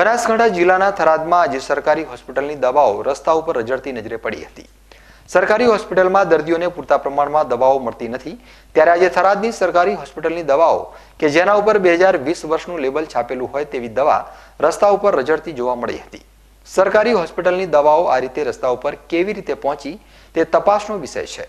બનાસકાંઠા જિલ્લાના થરાદમાં આજે સરકારી હોસ્પિટલની દવાઓ રસ્તા ઉપર રજડતી નજરે પડી હતી સરકારી હોસ્પિટલમાં દર્દીઓને પૂરતા પ્રમાણમાં દવાઓ મળતી નથી ત્યારે આજે થરાદની સરકારી હોસ્પિટલની દવાઓ કે જેના ઉપર બે હજાર વીસ વર્ષનું લેબલ છાપેલું હોય તેવી દવા રસ્તા ઉપર રજડતી જોવા મળી હતી સરકારી હોસ્પિટલની દવાઓ આ રીતે રસ્તા ઉપર કેવી રીતે પહોંચી તે તપાસનો વિષય છે